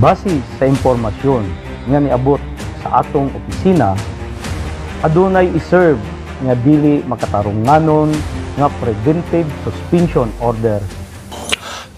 Base sa impormasyon nga niabot sa atong opisina, adunay iserve nga dili makatarunganon nga preventive suspension order.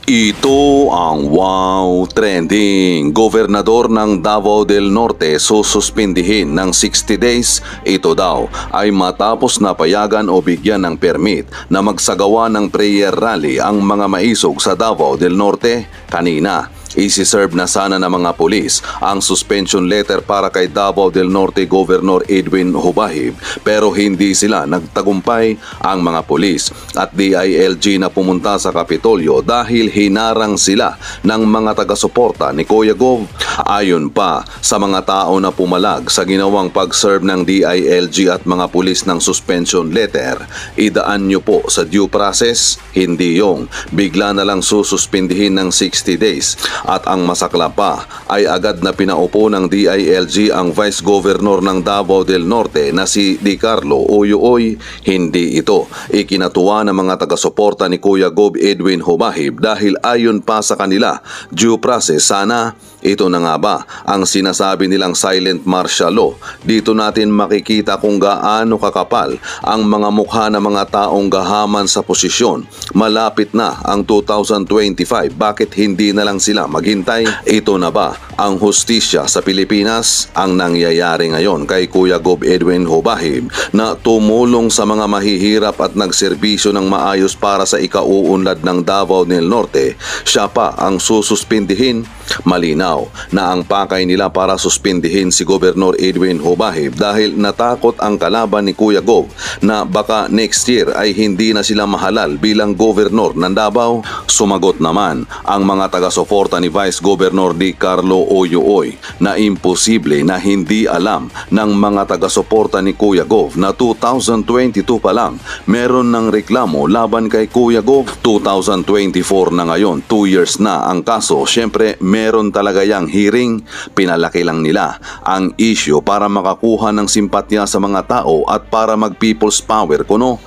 Ito ang wow trending. Gobernador ng Davao del Norte sususpindihin ng 60 days. Ito daw ay matapos na payagan o bigyan ng permit na magsagawa ng prayer rally ang mga maisog sa Davao del Norte kanina Isiserve na sana ng mga pulis ang suspension letter para kay Davao del Norte Governor Edwin Hubahib pero hindi sila nagtagumpay ang mga pulis at DILG na pumunta sa Kapitolyo dahil hinarang sila ng mga taga-suporta ni Kuya Gov. Ayon pa sa mga tao na pumalag sa ginawang pag-serve ng DILG at mga pulis ng suspension letter, idaan nyo po sa due process, hindi yung bigla na lang sususpindihin ng 60 days at ang masakla pa ay agad na pinaupo ng DILG ang Vice Governor ng Davao del Norte na si Di Carlo Uyuoy. Hindi ito ikinatuwa ng mga taga-suporta ni Kuya Gob Edwin Humahib dahil ayon pa sa kanila, due process sana ito na nga ba ang sinasabi nilang silent martial law? Dito natin makikita kung gaano kakapal ang mga mukha ng mga taong gahaman sa posisyon. Malapit na ang 2025, bakit hindi na lang sila maghintay? Ito na ba ang hustisya sa Pilipinas? Ang nangyayari ngayon kay Kuya Gob Edwin Hobahib na tumulong sa mga mahihirap at nagserbisyo ng maayos para sa ikauunlad ng Davao del Norte, siya pa ang sususpindihin? Malinaw daw na ang pakay nila para suspindihin si Gobernador Edwin Hubahib dahil natakot ang kalaban ni Kuya Gov na baka next year ay hindi na sila mahalal bilang gobernador ng Davao. Sumagot naman ang mga taga-suporta ni Vice Governor Di Carlo Oyooy na imposible na hindi alam ng mga taga-suporta ni Kuya Gov na 2022 pa lang meron ng reklamo laban kay Kuya Gov 2024 na ngayon 2 years na ang kaso syempre meron talaga kayang hearing, pinalaki lang nila ang isyo para makakuha ng simpatya sa mga tao at para mag-people's power kuno,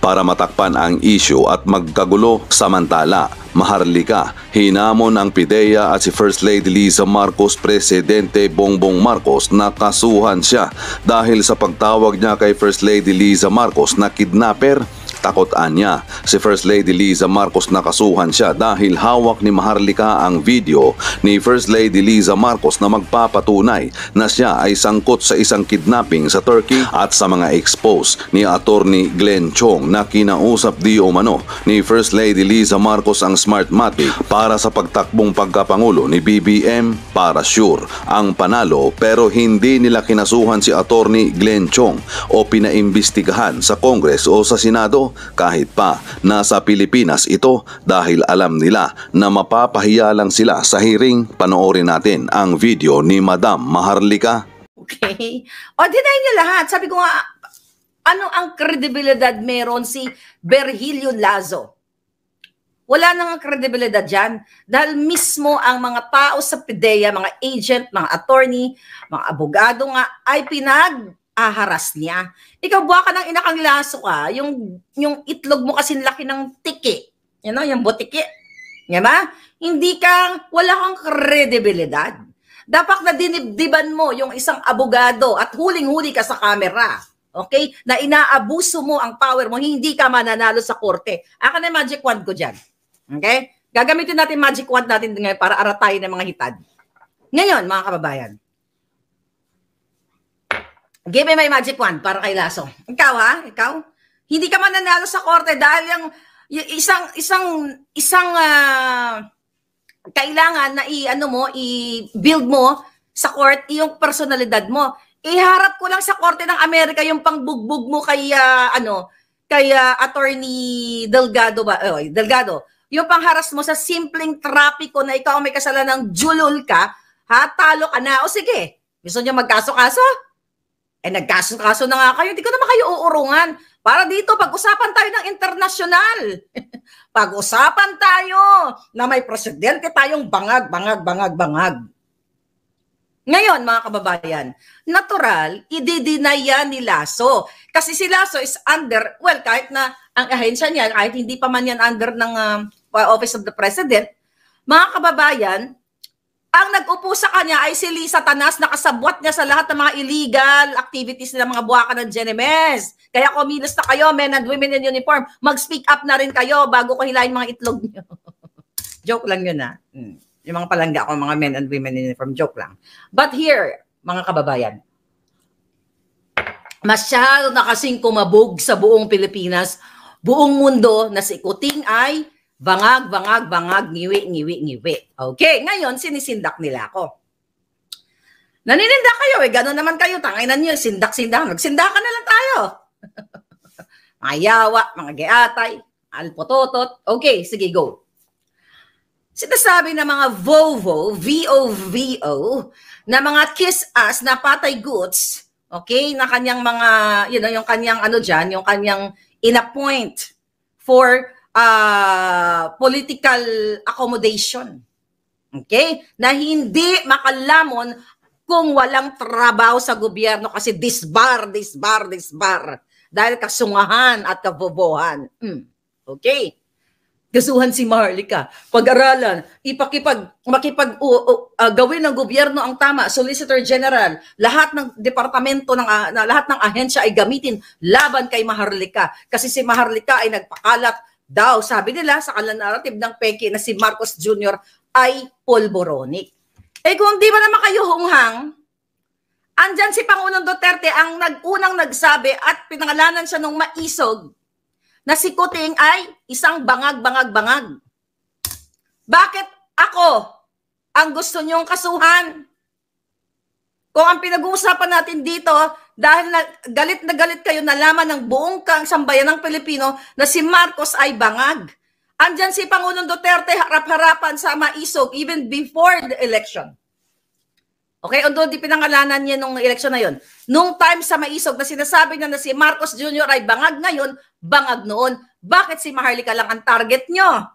para matakpan ang isyo at magkagulo samantala. Maharlika, hinamon ang PIDEA at si First Lady Liza Marcos Presidente Bongbong Marcos na kasuhan siya dahil sa pagtawag niya kay First Lady Liza Marcos na kidnapper takot anya. Si First Lady Liza Marcos nakasuhan siya dahil hawak ni Maharlika ang video ni First Lady Liza Marcos na magpapatunay na siya ay sangkot sa isang kidnapping sa Turkey at sa mga expose ni Attorney Glenn Chong na kinausap di umano ni First Lady Liza Marcos ang Smartmatic para sa pagtakbong pagkapangulo ni BBM para sure ang panalo pero hindi nila kinasuhan si Attorney Glenn Chong o pinaimbestigahan sa Kongres o sa Senado kahit pa nasa Pilipinas ito dahil alam nila na mapapahiya lang sila sa hearing. Panoorin natin ang video ni Madam Maharlika. Okay. O, deny niya lahat. Sabi ko nga, ano ang kredibilidad meron si Berhilio Lazo? Wala nang kredibilidad dyan dahil mismo ang mga tao sa PIDEA, mga agent, mga attorney, mga abogado nga ay pinag aharas niya. Ikaw buha ka ng inakang laso ka, ah. yung, yung itlog mo kasi laki ng tiki. You oh, know, yung butiki. Nga ah. ba? Hindi kang, wala kang kredibilidad. Dapat na dinibdiban mo yung isang abogado at huling-huli ka sa kamera. Okay? Na inaabuso mo ang power mo, hindi ka mananalo sa korte. Aka na magic wand ko dyan. Okay? Gagamitin natin magic wand natin ngayon para aratayin ng mga hitad. Ngayon, mga kababayan, Give me my magic wand para kay Lasso. Ikaw ha, ikaw. Hindi ka mananalo sa korte dahil yung, yung isang isang isang uh, kailangan na i ano mo, i-build mo sa court yung personalidad mo. Iharap ko lang sa korte ng Amerika yung pangbugbog mo kay uh, ano, kay uh, attorney Delgado ba? Oh, Delgado. Yung pangharas mo sa simpleng trapiko na ikaw may kasalanan ng julol ka, ha? Talo ka na. O sige, gusto niyo magkaso-kaso? Eh nagkaso-kaso na nga kayo, di ko naman kayo uurungan. Para dito, pag-usapan tayo ng internasyonal. pag-usapan tayo na may presidente tayong bangag, bangag, bangag, bangag. Ngayon, mga kababayan, natural, ididinaya ni Lasso. Kasi si Lasso is under, well, kahit na ang ahensya niya, kahit hindi pa man yan under ng uh, Office of the President, mga kababayan, ang nag-upo sa kanya ay si Lisa Tanas, na kasabwat niya sa lahat ng mga illegal activities ng mga buwakan ng Genemes. Kaya kumilos na kayo, men and women in uniform, mag-speak up na rin kayo bago ko hilahin mga itlog niyo. joke lang yun ha. Ah. Hmm. Yung mga palangga ko, mga men and women in uniform, joke lang. But here, mga kababayan, masyado na kasing kumabog sa buong Pilipinas, buong mundo na si Kuting ay Bangag, bangag, bangag, ngiwi, ngiwi, ngiwi. Okay, ngayon sinisindak nila ako. Naninindak kayo eh, gano'n naman kayo, tanginan nyo, sindak-sindak, magsinda ka na lang tayo. mga yawa, mga geatay, alpototot. Okay, sige, go. Sinasabi ng mga VOVO, V-O-V-O, na mga kiss us na patay goods, okay, na kanyang mga, you know, yung kanyang ano dyan, yung kanyang inappoint for uh, political accommodation. Okay? Na hindi makalamon kung walang trabaho sa gobyerno kasi disbar, disbar, disbar. Dahil kasungahan at kabobohan. Mm. Okay? Kasuhan si Maharlika. Pag-aralan, ipakipag, makipag, uh, uh, gawin ng gobyerno ang tama, Solicitor General, lahat ng departamento, ng, uh, lahat ng ahensya ay gamitin laban kay Maharlika. Kasi si Maharlika ay nagpakalat daw, sabi nila sa kalanaratibe ng peki na si Marcos Jr. ay polboronic. Eh kung di ba naman kayo hunghang, andyan si Pangulong Duterte ang nag-unang nagsabi at pinangalanan siya nung maisog na si Kuting ay isang bangag-bangag-bangag. Bakit ako ang gusto niyong kasuhan? Kung ang pinag-uusapan natin dito dahil na, galit na galit kayo nalaman ng buong kang sambayan ng Pilipino na si Marcos ay bangag. Andyan si Pangulong Duterte harap-harapan sa maisog even before the election. Okay, although di pinangalanan niya nung eleksyon na yon. Nung time sa maisog na sinasabi niya na si Marcos Jr. ay bangag ngayon, bangag noon. Bakit si Maharlika lang ang target niyo?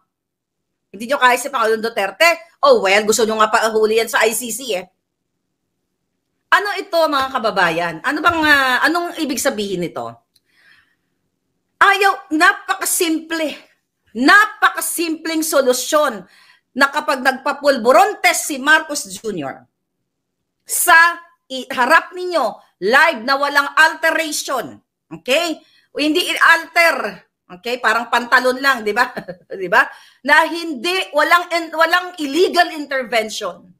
Hindi niyo kaya si Pangulong Duterte? Oh well, gusto niyo nga pa yan sa ICC eh. Ano ito mga kababayan? Ano bang uh, anong ibig sabihin nito? Ayaw napakasimple. Napakasimpleng solusyon na kapag nagpapulburon test si Marcos Jr. sa harap ninyo live na walang alteration. Okay? O hindi alter. Okay? Parang pantalon lang, di ba? di ba? Na hindi walang walang illegal intervention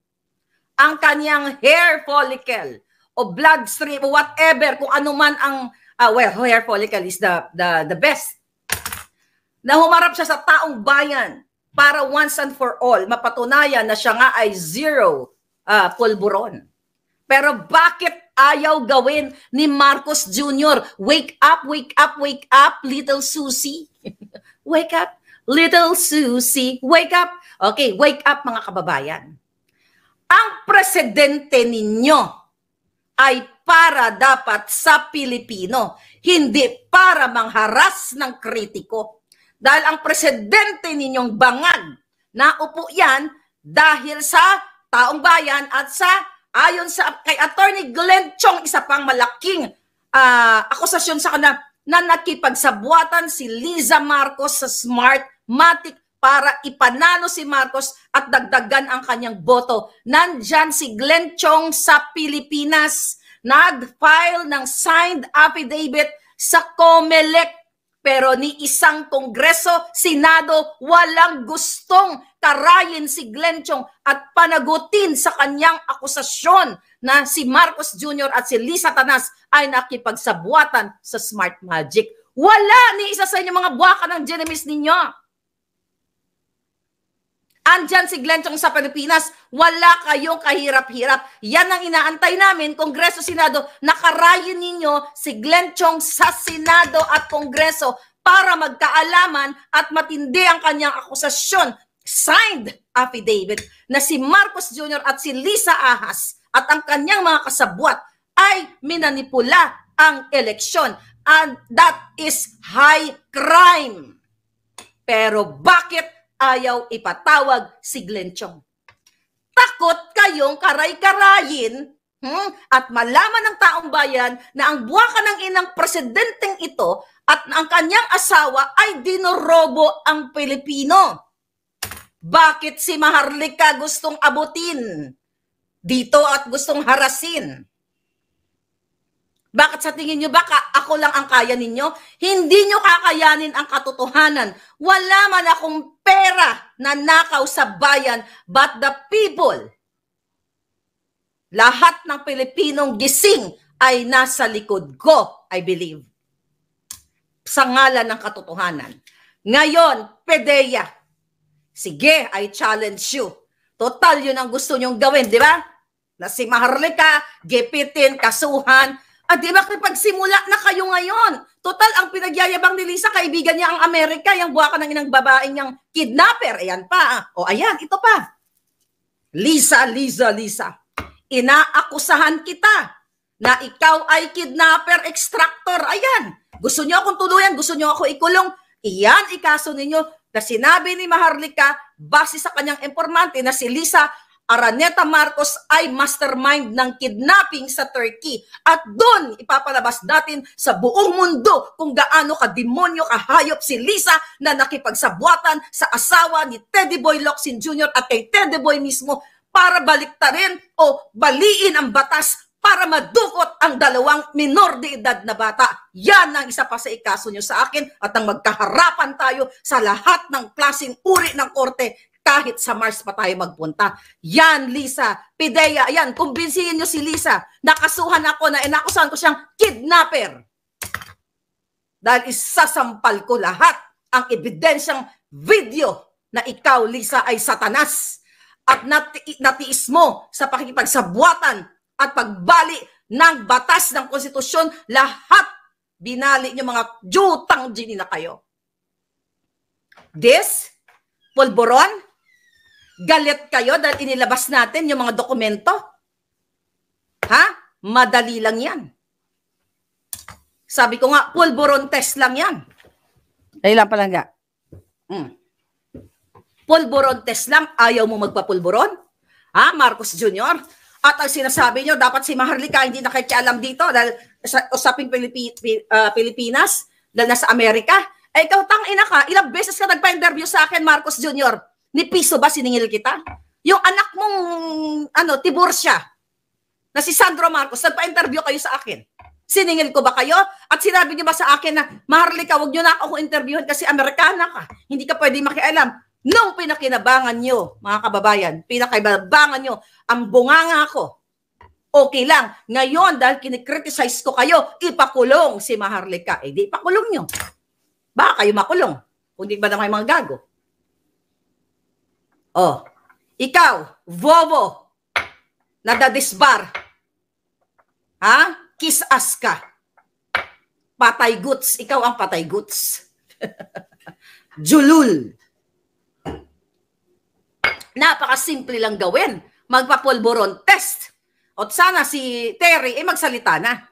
ang kanyang hair follicle o bloodstream o whatever kung ano man ang uh, well hair follicle is the the the best na humarap siya sa taong bayan para once and for all mapatunayan na siya nga ay zero uh, pulburon. Pero bakit ayaw gawin ni Marcos Jr.? Wake up, wake up, wake up, little Susie. wake up, little Susie. Wake up. Okay, wake up mga kababayan ang presidente ninyo ay para dapat sa Pilipino, hindi para mangharas ng kritiko. Dahil ang presidente ninyong bangag, naupo yan dahil sa taong bayan at sa ayon sa kay Attorney Glenn Chong, isa pang malaking uh, akusasyon sa kanya na nakipagsabuatan si Liza Marcos sa Smart Matic para ipanalo si Marcos at dagdagan ang kanyang boto. Nandyan si Glenn Chong sa Pilipinas. Nag-file ng signed affidavit sa COMELEC pero ni isang kongreso, senado, walang gustong karayin si Glenn Chong at panagutin sa kanyang akusasyon na si Marcos Jr. at si Lisa Tanas ay nakipagsabuatan sa Smart Magic. Wala ni isa sa inyo mga buwaka ng genemies ninyo. Andyan si Glenn Chong sa Pilipinas. Wala kayong kahirap-hirap. Yan ang inaantay namin, Kongreso, Senado. Nakarayin ninyo si Glenn Chong sa Senado at Kongreso para magkaalaman at matindi ang kanyang akusasyon. Signed affidavit na si Marcos Jr. at si Lisa Ahas at ang kanyang mga kasabwat ay minanipula ang eleksyon. And that is high crime. Pero bakit ayaw ipatawag si Glenn Chong. Takot kayong karay-karayin hmm, at malaman ng taong bayan na ang buwakan ng inang presidenteng ito at ang kanyang asawa ay dinorobo ang Pilipino. Bakit si Maharlika gustong abutin dito at gustong harasin? Bakit sa tingin nyo, baka ako lang ang kaya ninyo? Hindi nyo kakayanin ang katotohanan. Wala man akong pera na nakaw sa bayan, but the people, lahat ng Pilipinong gising ay nasa likod ko, I believe. Sa ngalan ng katotohanan. Ngayon, Pedeya, sige, I challenge you. Total, yun ang gusto nyong gawin, di ba? Na si Maharlika, gipitin, kasuhan, at ah, di ba pagsimula na kayo ngayon? Total, ang pinagyayabang ni Lisa, kaibigan niya ang Amerika, yung buwakan ng inang babaeng niyang kidnapper. Ayan pa. Ah. O ayan, ito pa. Lisa, Lisa, Lisa. Inaakusahan kita na ikaw ay kidnapper extractor. Ayan. Gusto niyo akong tuluyan, gusto niyo ako ikulong. Iyan ikaso ninyo na sinabi ni Maharlika base sa kanyang informante na si Lisa Araneta Marcos ay mastermind ng kidnapping sa Turkey. At doon ipapalabas natin sa buong mundo kung gaano kademonyo kahayop si Lisa na nakipagsabwatan sa asawa ni Teddy Boy Locsin Jr. at kay Teddy Boy mismo para baliktarin o baliin ang batas para madukot ang dalawang minor de edad na bata. Yan ang isa pa sa ikaso nyo sa akin at ang magkaharapan tayo sa lahat ng klaseng uri ng korte kahit sa Mars pa tayo magpunta. Yan, Lisa. Pidea, yan. Kumbinsihin nyo si Lisa. Nakasuhan ako na inakusahan ko siyang kidnapper. Dahil isasampal ko lahat ang ebidensyang video na ikaw, Lisa, ay satanas at nati- natiis mo sa pakikipagsabuatan at pagbali ng batas ng konstitusyon, lahat binali niyo mga jutang gini na kayo. This, polboron, Galit kayo dahil inilabas natin yung mga dokumento? Ha? Madali lang yan. Sabi ko nga, pulburon test lang yan. Dali lang pala nga. Mm. Pulburon test lang. Ayaw mo magpapulburon? Ha, Marcos Jr.? At ang sinasabi nyo, dapat si Maharlika hindi nakikialam dito dahil sa usaping Pilipi, uh, Pilipinas, dahil nasa Amerika. Eh, ikaw tang ina ka, ilang beses ka nagpa-interview sa akin, Marcos Jr. Ni piso ba siningil kita? Yung anak mong, ano, tiborsya, na si Sandro Marcos, nagpa-interview kayo sa akin. Siningil ko ba kayo? At sinabi niyo ba sa akin na, Maharlika, huwag niyo na ako interviewin kasi Amerikana ka. Hindi ka pwede makialam. Nung pinakinabangan niyo, mga kababayan, pinakinabangan niyo, ang bunganga ko, okay lang. Ngayon, dahil kinikriticize ko kayo, ipakulong si Maharlika. Eh, di ipakulong niyo. Baka kayo makulong. Kung di ba naman mga gago. Oh, ikaw, Vovo, nadadisbar. Ha? Kiss ass ka. Patay goods. Ikaw ang patay goods. Julul. Napakasimple lang gawin. Magpapolboron test. At sana si Terry, eh magsalita na.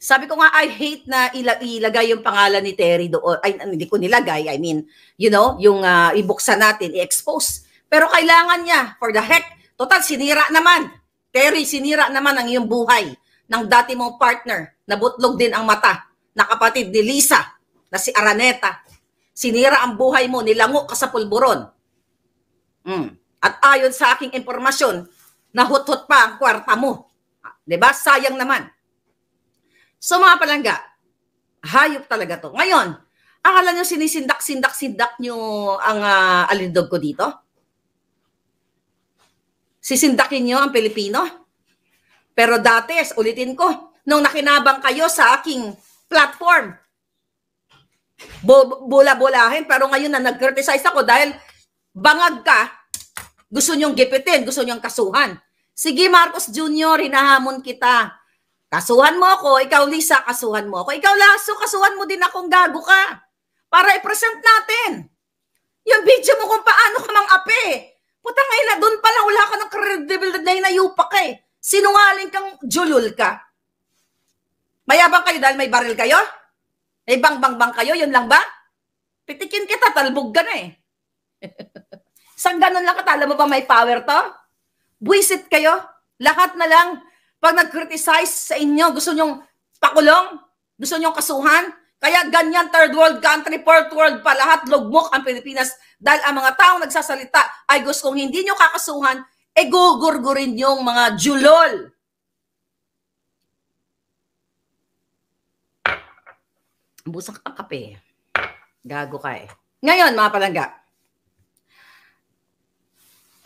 Sabi ko nga, I hate na ilagay yung pangalan ni Terry doon. Ay, hindi ko nilagay. I mean, you know, yung uh, ibuksan natin, i-expose. Pero kailangan niya, for the heck. Total, sinira naman. Terry, sinira naman ang iyong buhay ng dati mong partner na butlog din ang mata na kapatid ni Lisa na si Araneta. Sinira ang buhay mo, nilango ka sa pulburon. Mm. At ayon sa aking impormasyon, nahutot pa ang kwarta mo. Ah, 'Di ba? Sayang naman. So mga palangga, hayop talaga to. Ngayon, akala nyo sinisindak-sindak-sindak nyo ang uh, alindog ko dito? Sisindakin nyo ang Pilipino? Pero dati, ulitin ko, nung nakinabang kayo sa aking platform, bula-bulahin, pero ngayon na nag-criticize ako dahil bangag ka, gusto nyong gipitin, gusto nyong kasuhan. Sige Marcos Jr., hinahamon kita Kasuhan mo ako, ikaw Lisa, kasuhan mo ako. Ikaw Lasso, kasuhan mo din akong gago ka. Para i-present natin. Yung video mo kung paano ka mang ape. Puta ngayon na doon pala wala ka ng credibility na inayupa ka eh. Sinungaling kang julul ka. Mayabang kayo dahil may baril kayo? May bang-bang-bang kayo? Yun lang ba? Pitikin kita, talbog ka na eh. Sang ganun lang Alam mo ba may power to? Buisit kayo? Lahat na lang pag nag-criticize sa inyo, gusto nyong pakulong, gusto nyong kasuhan, kaya ganyan third world country, fourth world pa lahat, lugmok ang Pilipinas. Dahil ang mga taong nagsasalita ay gusto kong hindi nyo kakasuhan, e gugurgurin yung mga julol. Busang ang kape. Gago ka eh. Ngayon, mga palangga.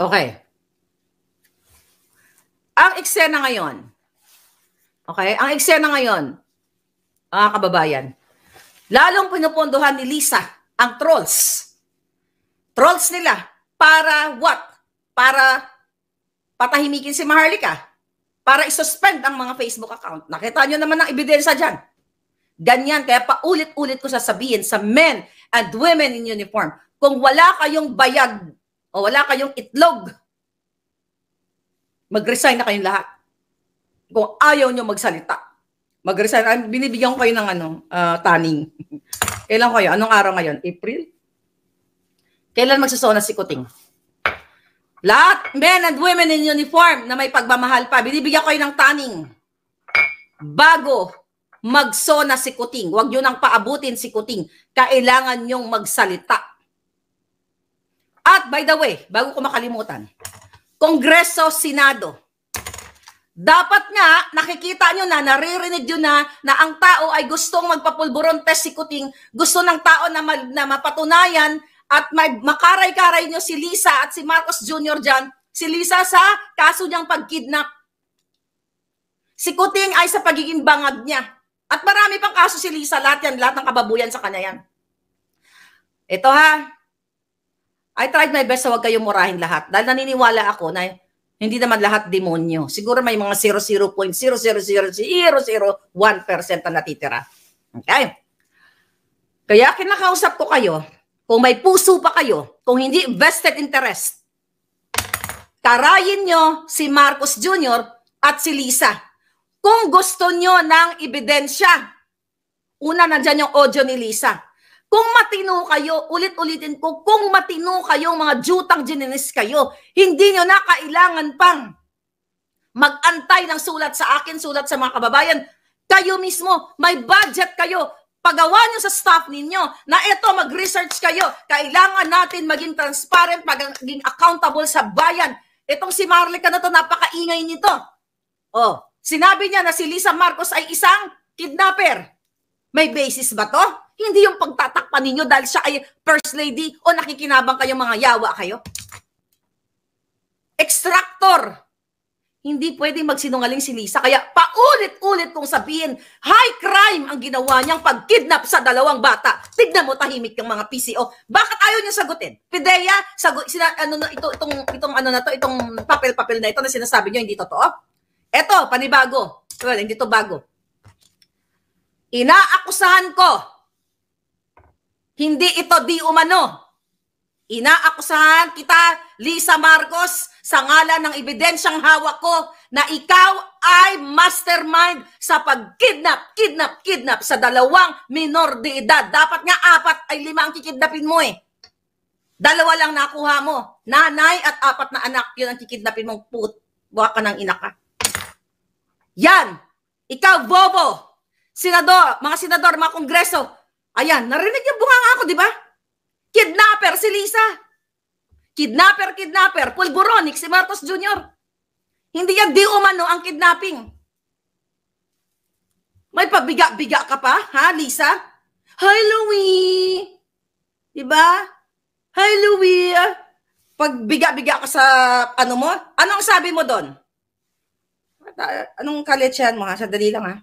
Okay ang eksena ngayon, okay, ang eksena ngayon, mga kababayan, lalong pinupondohan ni Lisa ang trolls. Trolls nila. Para what? Para patahimikin si Maharlika. Para isuspend ang mga Facebook account. Nakita nyo naman ang ebidensya dyan. Ganyan. Kaya paulit-ulit ko sasabihin sa men and women in uniform. Kung wala kayong bayag o wala kayong itlog Mag-resign na kayong lahat. Kung ayaw nyo magsalita, mag-resign. Binibigyan ko kayo ng ano, uh, ah, taning. Kailan kayo? Anong araw ngayon? April? Kailan magsasona si Kuting? Lahat, men and women in uniform na may pagmamahal pa, binibigyan kayo ng tanning. Bago magsona si Kuting, huwag nyo nang paabutin si Kuting. Kailangan nyong magsalita. At by the way, bago ko makalimutan, Kongreso, Senado. Dapat nga, nakikita nyo na, naririnig nyo na, na ang tao ay gustong magpapulburon pesikuting, gusto ng tao na, mag, na mapatunayan at mag, makaray-karay nyo si Lisa at si Marcos Jr. dyan, si Lisa sa kaso niyang pagkidnap. Si Kuting ay sa pagiging bangag niya. At marami pang kaso si Lisa, lahat yan, lahat ng kababuyan sa kanya yan. Ito ha, I tried my best na huwag kayong murahin lahat. Dahil naniniwala ako na hindi naman lahat demonyo. Siguro may mga 0.0000001% na natitira. Okay? Kaya kinakausap ko kayo, kung may puso pa kayo, kung hindi vested interest, karayin nyo si Marcos Jr. at si Lisa. Kung gusto nyo ng ebidensya, una na nandyan yung audio ni Lisa kung matino kayo, ulit-ulitin ko, kung matino kayo, mga jutang geninis kayo, hindi nyo na kailangan pang magantay ng sulat sa akin, sulat sa mga kababayan. Kayo mismo, may budget kayo, pagawa nyo sa staff ninyo na eto mag-research kayo. Kailangan natin maging transparent, maging accountable sa bayan. Itong si Marlica na to, napakaingay nito. Oh, sinabi niya na si Lisa Marcos ay isang kidnapper. May basis ba to? Hindi yung pagtatakpan ninyo dahil siya ay first lady o nakikinabang kayong mga yawa kayo. Extractor. Hindi pwedeng magsinungaling si Lisa. Kaya paulit-ulit kong sabihin, high crime ang ginawa niyang pagkidnap sa dalawang bata. Tignan mo tahimik yung mga PCO. Bakit ayaw niya sagutin? Pidea, sagot, sina, ano, ito, itong, itong, ano na to, itong papel-papel na ito na sinasabi niyo hindi totoo? Eto, panibago. Well, hindi to bago Inaakusahan ko. Hindi ito di umano. Inaakusahan kita, Lisa Marcos, sa ngalan ng ebidensyang hawak ko na ikaw ay mastermind sa pagkidnap, kidnap, kidnap sa dalawang minor de edad. Dapat nga apat ay lima ang kikidnapin mo eh. Dalawa lang nakuha mo. Nanay at apat na anak, yun ang kikidnapin mong put. Buha ka ng ina ka. Yan! Ikaw, bobo! senador, mga senador, mga kongreso. Ayan, narinig niyo bunga ako, di ba? Kidnapper si Lisa. Kidnapper, kidnapper. Pulburonik si Marcos Jr. Hindi yan di umano ang kidnapping. May pabiga-biga ka pa, ha, Lisa? Hi, Louie! Diba? Hi, Louie! Pag biga-biga ka sa ano mo, anong sabi mo doon? Anong kaletsyan mo ha? Sadali lang ha.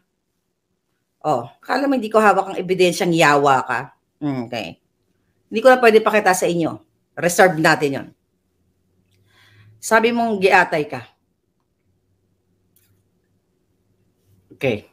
Oh, kala mo hindi ko hawak ang ebidensyang yawa ka. Hmm, okay. Hindi ko na pwede pakita sa inyo. Reserve natin yon. Sabi mong giatay ka. Okay.